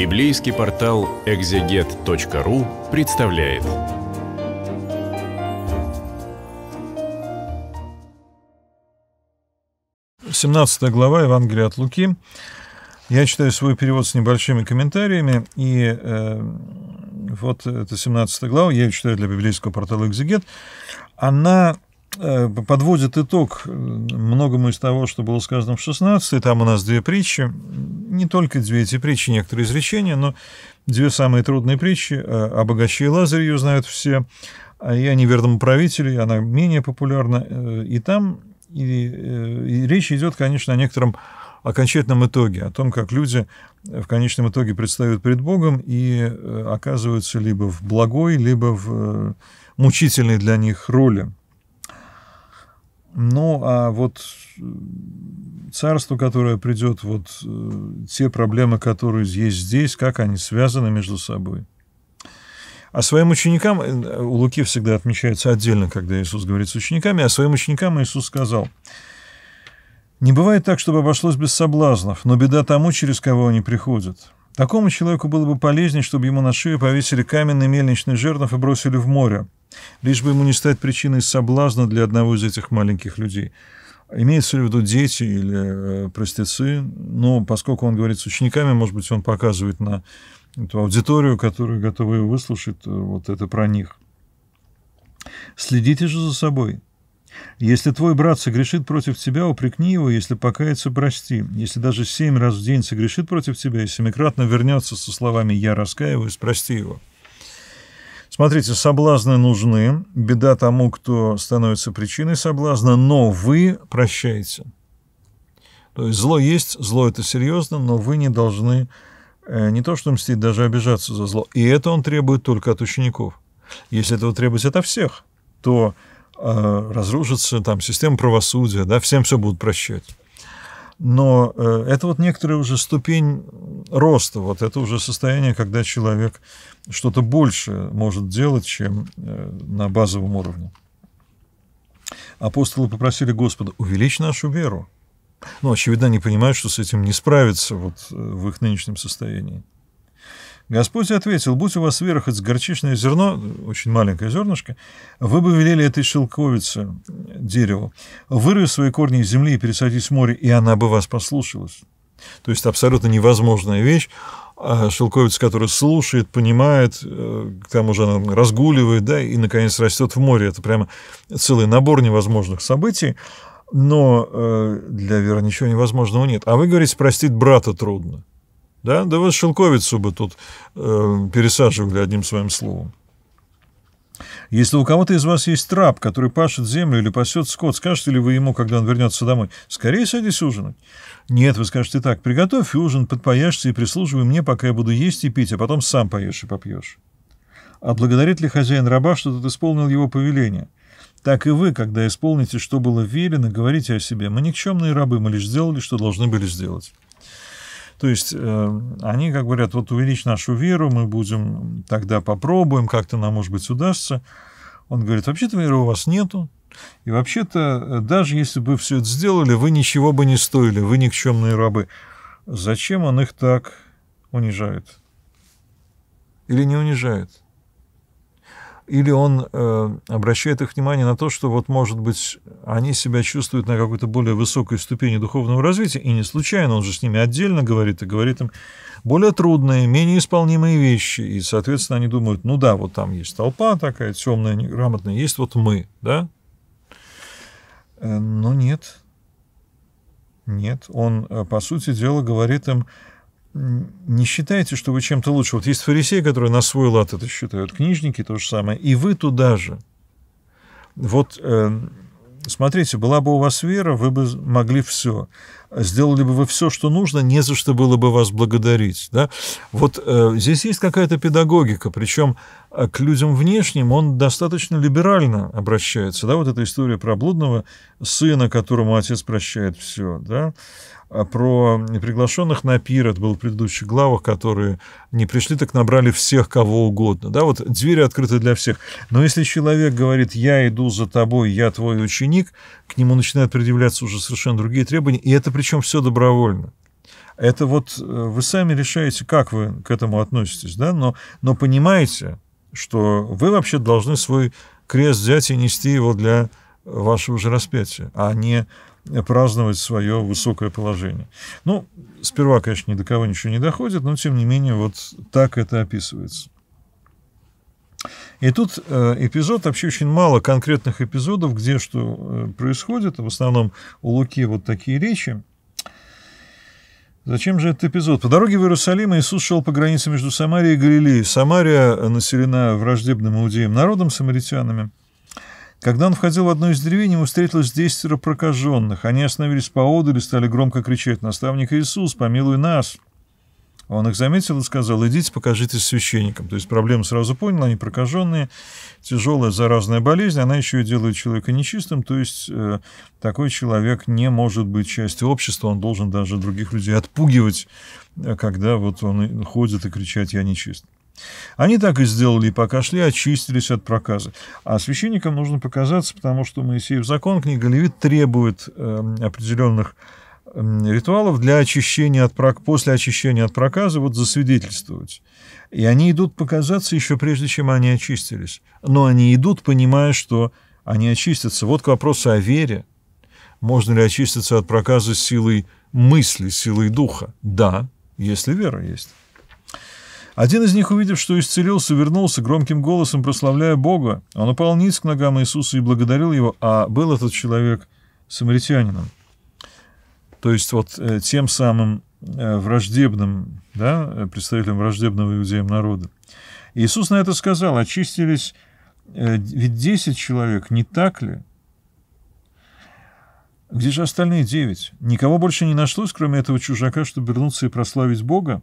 Библейский портал экзегет.ру представляет. Семнадцатая глава Евангелия от Луки. Я читаю свой перевод с небольшими комментариями, и э, вот это 17 глава, я ее читаю для библейского портала «Экзегет». Она э, подводит итог э, многому из того, что было сказано в 16 Там у нас две притчи не только две эти притчи, некоторые изречения, но две самые трудные притчи э, о богаче и Лазаре ее знают все, а, и о неверном правителе, она менее популярна. Э, и там и, э, и речь идет, конечно, о некотором окончательном итоге, о том, как люди в конечном итоге предстают перед Богом и оказываются либо в благой, либо в мучительной для них роли. Ну, а вот царство, которое придет, вот э, те проблемы, которые есть здесь, как они связаны между собой. А своим ученикам, э, у Луки всегда отмечается отдельно, когда Иисус говорит с учениками, а своим ученикам Иисус сказал, «Не бывает так, чтобы обошлось без соблазнов, но беда тому, через кого они приходят. Такому человеку было бы полезнее, чтобы ему на шею повесили каменный мельничный жернов и бросили в море, лишь бы ему не стать причиной соблазна для одного из этих маленьких людей». Имеется ли в виду дети или э, простецы? Но ну, поскольку он говорит с учениками, может быть, он показывает на эту аудиторию, которая готова его выслушать, э, вот это про них. Следите же за собой. Если твой брат согрешит против тебя, упрекни его, если покаяться, прости. Если даже семь раз в день согрешит против тебя и семикратно вернется со словами «я раскаиваюсь», прости его. Смотрите, соблазны нужны, беда тому, кто становится причиной соблазна, но вы прощаете. То есть зло есть, зло это серьезно, но вы не должны э, не то что мстить, даже обижаться за зло. И это он требует только от учеников. Если этого требовать от всех, то э, разрушится там система правосудия, да, всем все будут прощать. Но э, это вот некоторая уже ступень роста, вот это уже состояние, когда человек что-то больше может делать, чем э, на базовом уровне. Апостолы попросили Господа увеличь нашу веру. Но, ну, очевидно, они понимают, что с этим не справиться вот э, в их нынешнем состоянии. Господь ответил, будь у вас верхоть горчичное зерно, очень маленькое зернышко, вы бы велели этой шелковице, дереву, вырыв свои корни из земли и пересадить в море, и она бы вас послушалась. То есть абсолютно невозможная вещь, а шелковица, которая слушает, понимает, э, к тому же она разгуливает, да, и, наконец, растет в море. Это прямо целый набор невозможных событий, но э, для веры ничего невозможного нет. А вы говорите, простить брата трудно. Да, да вас Шелковицу бы тут э, пересаживали одним своим словом. Если у кого-то из вас есть трап, который пашет землю или пасет скот, скажете ли вы ему, когда он вернется домой, «Скорее садись ужинать»? Нет, вы скажете так, «Приготовь ужин, подпояшься и прислуживай мне, пока я буду есть и пить, а потом сам поешь и попьешь». А благодарит ли хозяин раба, что тот исполнил его повеление? Так и вы, когда исполните, что было велено, говорите о себе, «Мы никчемные рабы, мы лишь сделали, что должны были сделать». То есть э, они как говорят, вот увеличь нашу веру, мы будем, тогда попробуем, как-то нам, может быть, удастся. Он говорит, вообще-то веры у вас нету, и вообще-то, э, даже если бы все это сделали, вы ничего бы не стоили, вы никчемные рабы. Зачем он их так унижает? Или не унижает? или он э, обращает их внимание на то, что вот, может быть, они себя чувствуют на какой-то более высокой ступени духовного развития, и не случайно, он же с ними отдельно говорит и говорит им более трудные, менее исполнимые вещи, и, соответственно, они думают, ну да, вот там есть толпа такая темная, неграмотная, есть вот мы, да? Э, но нет, нет, он, э, по сути дела, говорит им, не считаете, что вы чем-то лучше. Вот есть фарисеи, которые на свой лад это считают, книжники то же самое, и вы туда же. Вот э, смотрите, была бы у вас вера, вы бы могли все. Сделали бы вы все, что нужно, не за что было бы вас благодарить. Да? Вот э, здесь есть какая-то педагогика, причем э, к людям внешним он достаточно либерально обращается. Да? Вот эта история про блудного сына, которому отец прощает все. Да? А, про приглашенных на пир, это было в предыдущих главах, которые не пришли, так набрали всех, кого угодно. Да, вот двери открыты для всех. Но если человек говорит, я иду за тобой, я твой ученик, к нему начинают предъявляться уже совершенно другие требования, и это причем все добровольно. Это вот э, вы сами решаете, как вы к этому относитесь, да, но, но понимаете, что вы вообще должны свой крест взять и нести его для вашего же распятия, а не праздновать свое высокое положение. Ну, сперва, конечно, ни до кого ничего не доходит, но, тем не менее, вот так это описывается. И тут э, эпизод, вообще очень мало конкретных эпизодов, где что э, происходит. В основном у Луки вот такие речи. Зачем же этот эпизод? По дороге в Иерусалим Иисус шел по границе между Самарией и Галилеей. Самария населена враждебным иудеем народом, самаритянами – когда он входил в одну из деревень, ему встретилось десятеро прокаженных. Они остановились поодаль и стали громко кричать «Наставник Иисус, помилуй нас!» Он их заметил и сказал, идите, покажитесь священникам. То есть проблему сразу понял, они прокаженные, тяжелая заразная болезнь, она еще и делает человека нечистым, то есть э, такой человек не может быть частью общества, он должен даже других людей отпугивать, э, когда вот он ходит и кричать «я нечист». Они так и сделали, и пока шли, очистились от проказы. А священникам нужно показаться, потому что Моисеев закон, книга Левит, требует э, определенных эм, ритуалов для очищения от прок... после очищения от проказа вот засвидетельствовать. И они идут показаться еще прежде, чем они очистились. Но они идут, понимая, что они очистятся. Вот к вопросу о вере. Можно ли очиститься от проказа силой мысли, силой духа? Да, если вера есть. Один из них, увидев, что исцелился, вернулся громким голосом, прославляя Бога. Он упал низ к ногам Иисуса и благодарил его, а был этот человек самаритянином. То есть вот э, тем самым э, враждебным, да, э, представителем враждебного иудеям народа. Иисус на это сказал, очистились э, ведь 10 человек, не так ли? Где же остальные девять? Никого больше не нашлось, кроме этого чужака, чтобы вернуться и прославить Бога?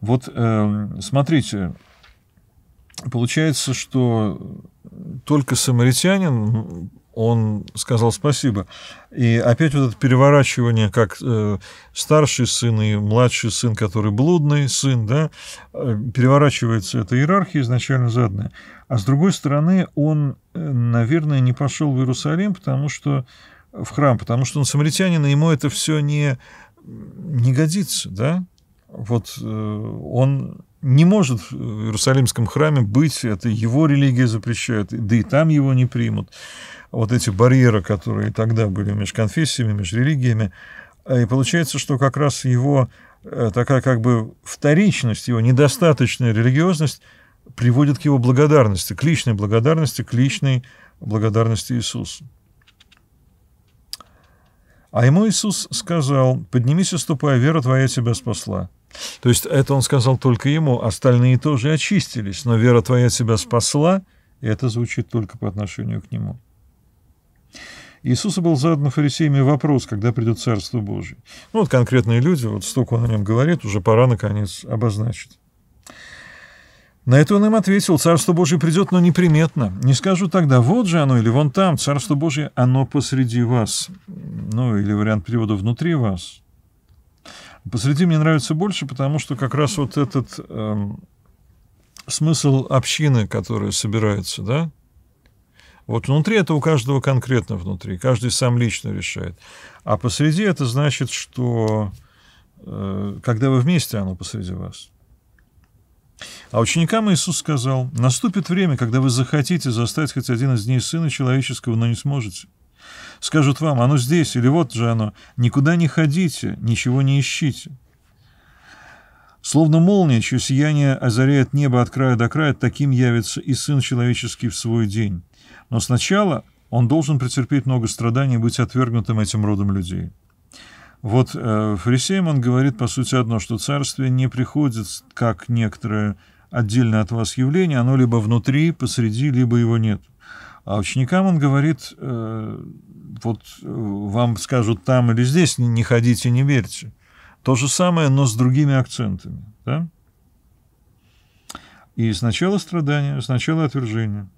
Вот эм, смотрите, получается, что только самаритянин, он сказал спасибо. И опять вот это переворачивание, как э, старший сын и младший сын, который блудный сын, да, э, переворачивается эта иерархия изначально заданная. А с другой стороны, он, э, наверное, не пошел в Иерусалим, потому что в храм, потому что он самаритянин, и ему это все не, не годится, да? вот э, он не может в Иерусалимском храме быть, это его религия запрещает, да и там его не примут. Вот эти барьеры, которые тогда были между конфессиями, между религиями, э, и получается, что как раз его э, такая как бы вторичность, его недостаточная религиозность приводит к его благодарности, к личной благодарности, к личной благодарности Иисусу. А ему Иисус сказал, «Поднимись и ступай, вера твоя тебя спасла». То есть это он сказал только ему, остальные тоже очистились, но вера твоя тебя спасла, и это звучит только по отношению к нему. Иисуса был задан фарисеями вопрос, когда придет Царство Божие. Ну, вот конкретные люди, вот столько он о нем говорит, уже пора, наконец, обозначить. На это он им ответил, Царство Божие придет, но неприметно. Не скажу тогда, вот же оно или вон там, Царство Божие, оно посреди вас. Ну, или вариант перевода «внутри вас». Посреди мне нравится больше, потому что как раз вот этот э, смысл общины, которая собирается, да, вот внутри это у каждого конкретно внутри, каждый сам лично решает. А посреди это значит, что э, когда вы вместе, оно посреди вас. А ученикам Иисус сказал, «Наступит время, когда вы захотите застать хоть один из дней Сына Человеческого, но не сможете. Скажут вам, оно здесь или вот же оно, никуда не ходите, ничего не ищите. Словно молния, чье сияние озаряет небо от края до края, таким явится и Сын Человеческий в свой день. Но сначала он должен претерпеть много страданий и быть отвергнутым этим родом людей. Вот э, фарисеям он говорит, по сути, одно, что царствие не приходит, как некоторое отдельное от вас явление, оно либо внутри, посреди, либо его нет. А ученикам он говорит, э, вот э, вам скажут там или здесь, не ходите, не верьте. То же самое, но с другими акцентами. Да? И сначала страдания, сначала отвержение.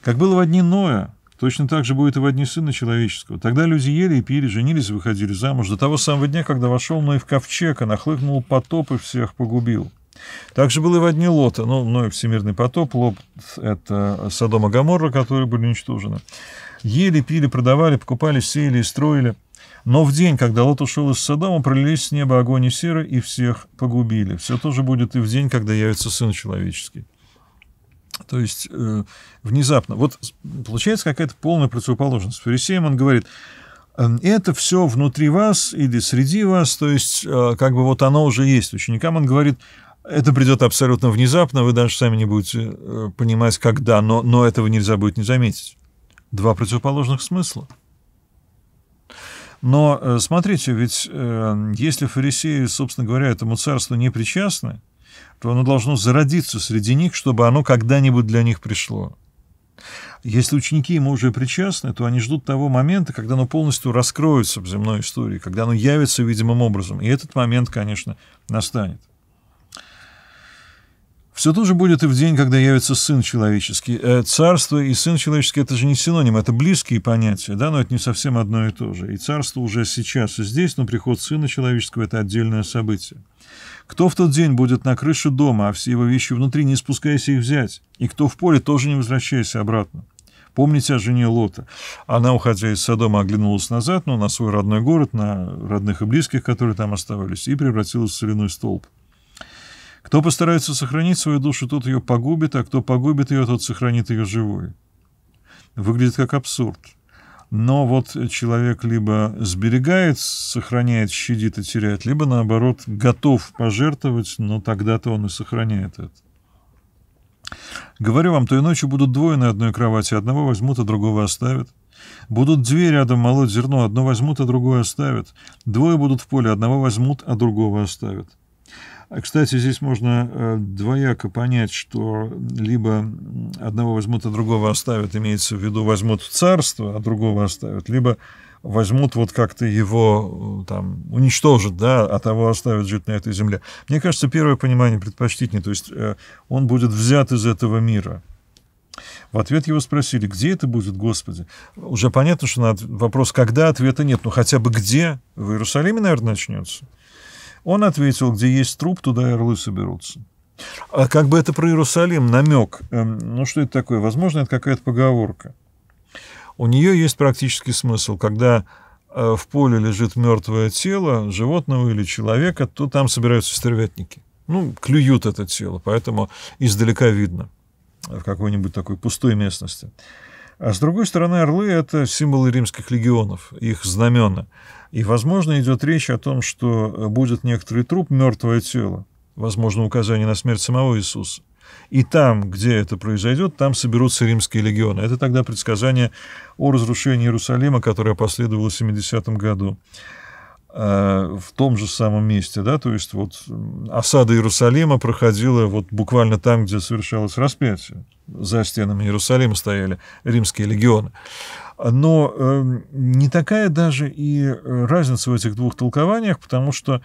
Как было в дни Ноя, точно так же будет и в одни Сына Человеческого. Тогда люди ели и пили, женились и выходили замуж. До того самого дня, когда вошел Ной в ковчег, и нахлыхнул потоп и всех погубил. Также было и в одни Лота, ну, мною ну всемирный потоп, Лот – это Содома Гаморра, которые были уничтожены. Ели, пили, продавали, покупали, сеяли и строили. Но в день, когда Лот ушел из Содома, пролились с неба огонь и серы, и всех погубили. Все тоже будет и в день, когда явится Сын Человеческий. То есть э, внезапно. Вот получается какая-то полная противоположность. Фарисеям он говорит, «Э, это все внутри вас или среди вас, то есть э, как бы вот оно уже есть. Ученикам он говорит, это придет абсолютно внезапно, вы даже сами не будете э, понимать, когда, но, но этого нельзя будет не заметить. Два противоположных смысла. Но э, смотрите, ведь э, если фарисеи, собственно говоря, этому царству не причастны, то оно должно зародиться среди них, чтобы оно когда-нибудь для них пришло. Если ученики ему уже причастны, то они ждут того момента, когда оно полностью раскроется в земной истории, когда оно явится видимым образом. И этот момент, конечно, настанет. Все то же будет и в день, когда явится Сын Человеческий. Э, царство и Сын Человеческий — это же не синоним, это близкие понятия, да, но это не совсем одно и то же. И царство уже сейчас и здесь, но приход Сына Человеческого — это отдельное событие. Кто в тот день будет на крыше дома, а все его вещи внутри, не спускаясь их взять? И кто в поле, тоже не возвращаясь обратно? Помните о жене Лота. Она, уходя из Содома, оглянулась назад, но на свой родной город, на родных и близких, которые там оставались, и превратилась в соляной столб. Кто постарается сохранить свою душу, тот ее погубит, а кто погубит ее, тот сохранит ее живой. Выглядит как абсурд. Но вот человек либо сберегает, сохраняет, щадит и теряет, либо, наоборот, готов пожертвовать, но тогда-то он и сохраняет это. Говорю вам, той ночью будут двое на одной кровати, одного возьмут, а другого оставят. Будут две рядом молоть зерно, одно возьмут, а другое оставят. Двое будут в поле, одного возьмут, а другого оставят. А, кстати, здесь можно э, двояко понять, что либо одного возьмут, а другого оставят, имеется в виду возьмут в царство, а другого оставят, либо возьмут вот как-то его э, там уничтожат, да, а того оставят жить на этой земле. Мне кажется, первое понимание предпочтительнее, то есть э, он будет взят из этого мира. В ответ его спросили, где это будет, Господи? Уже понятно, что на вопрос, когда ответа нет, но хотя бы где, в Иерусалиме, наверное, начнется. Он ответил, где есть труп, туда и орлы соберутся. А как бы это про Иерусалим намек? Эм, ну, что это такое? Возможно, это какая-то поговорка. У нее есть практический смысл. Когда э, в поле лежит мертвое тело животного или человека, то там собираются стервятники. Ну, клюют это тело, поэтому издалека видно э, в какой-нибудь такой пустой местности. А с другой стороны, орлы — это символы римских легионов, их знамена. И, возможно, идет речь о том, что будет некоторый труп, мертвое тело, возможно, указание на смерть самого Иисуса. И там, где это произойдет, там соберутся римские легионы. Это тогда предсказание о разрушении Иерусалима, которое последовало в 70 году. Э, в том же самом месте, да, то есть вот осада Иерусалима проходила вот буквально там, где совершалось распятие. За стенами Иерусалима стояли римские легионы. Но э, не такая даже и э, разница в этих двух толкованиях, потому что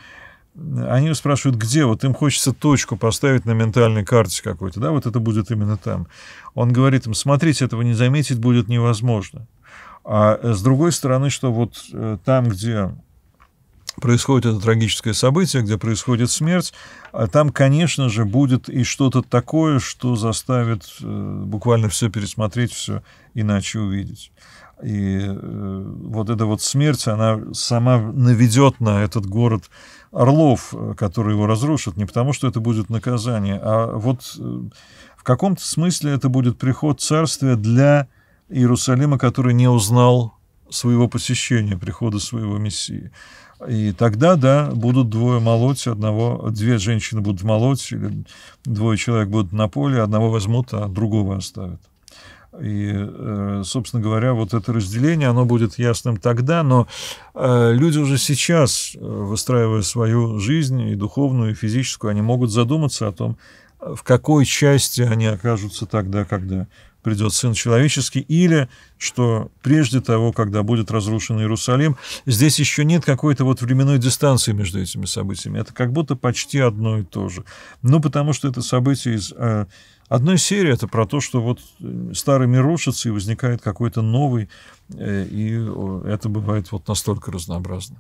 они спрашивают, где, вот им хочется точку поставить на ментальной карте какой-то, да, вот это будет именно там. Он говорит им, смотрите, этого не заметить будет невозможно. А э, с другой стороны, что вот там, где происходит это трагическое событие, где происходит смерть, а там, конечно же, будет и что-то такое, что заставит э, буквально все пересмотреть, все иначе увидеть. И э, вот эта вот смерть, она сама наведет на этот город орлов, э, который его разрушит, не потому что это будет наказание, а вот в каком-то смысле это будет приход царствия для Иерусалима, который не узнал своего посещения, прихода своего Мессии. И тогда, да, будут двое молоть, одного, две женщины будут молоть, или двое человек будут на поле, одного возьмут, а другого оставят. И, э, собственно говоря, вот это разделение, оно будет ясным тогда, но э, люди уже сейчас, э, выстраивая свою жизнь, и духовную, и физическую, они могут задуматься о том, в какой части они окажутся тогда, когда придет Сын Человеческий, или что прежде того, когда будет разрушен Иерусалим, здесь еще нет какой-то вот временной дистанции между этими событиями. Это как будто почти одно и то же. Ну, потому что это событие из... Э, одной серии это про то, что вот старый мир рушится и возникает какой-то новый, Э, и это бывает вот настолько разнообразно.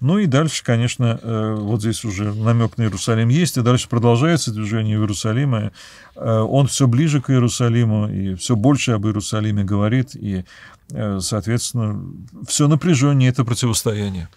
Ну и дальше, конечно, э, вот здесь уже намек на Иерусалим есть, и дальше продолжается движение Иерусалима. Э, он все ближе к Иерусалиму, и все больше об Иерусалиме говорит, и, соответственно, все напряженнее это противостояние.